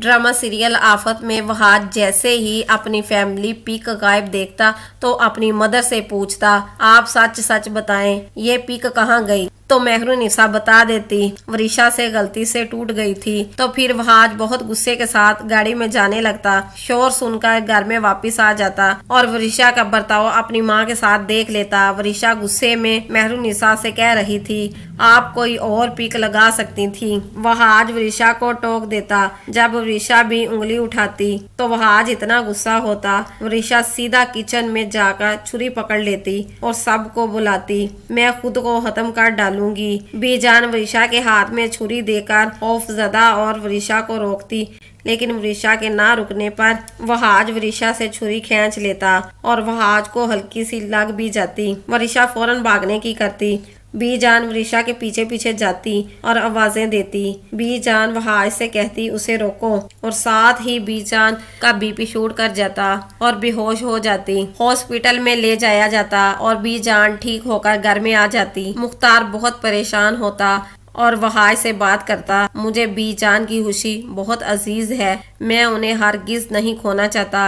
drama serial आफत में वहाद जैसे ही अपनी फैमिली पीक गायब देखता तो अपनी मदर से पूछता आप सच सच बताएं ये पीक कहाँ गई तो मेहरू निशा बता देती वरिषा से गलती से टूट गई थी तो फिर वहाज बहुत गुस्से के साथ गाड़ी में जाने लगता शोर सुनकर घर में वापिस आ जाता और वरिषा का बर्ताव अपनी माँ के साथ देख लेता वरिषा गुस्से में मेहरू निशा से कह रही थी आप कोई और पिक लगा सकती थी वह आज को टोक देता जब वृषा भी उंगली उठाती तो वह आज इतना गुस्सा होता वरिषा सीधा किचन में जाकर छुरी पकड़ लेती और सबको बुलाती मैं खुद को खत्म कर डालू करूंगी बेजान वृषा के हाथ में छुरी देकर खौफ जदा और वृषा को रोकती लेकिन वृषा के ना रुकने पर वहाज वृषा से छुरी खींच लेता और वहाज को हल्की सी लग भी जाती वृषा फौरन भागने की करती बी जान वृषा के पीछे पीछे जाती और आवाजें देती बी जान वहाज से कहती उसे रोको और साथ ही बी जान का बीपी शूट कर जाता और बेहोश हो जाती हॉस्पिटल में ले जाया जाता और बी जान ठीक होकर घर में आ जाती मुख्तार बहुत परेशान होता और वहाय से बात करता मुझे बी जान की खुशी बहुत अजीज है मैं उन्हें हर गिज़ नहीं खोना चाहता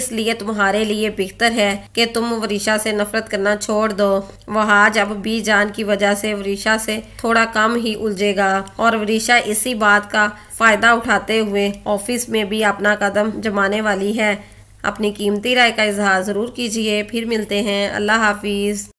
इसलिए तुम्हारे लिए बेहतर है कि तुम वरीशा से नफरत करना छोड़ दो वहाज अब जान की वजह से वरीशा से थोड़ा कम ही उलझेगा और वरीशा इसी बात का फ़ायदा उठाते हुए ऑफिस में भी अपना कदम जमाने वाली है अपनी कीमती राय का इजहार ज़रूर कीजिए फिर मिलते हैं अल्लाह हाफिज़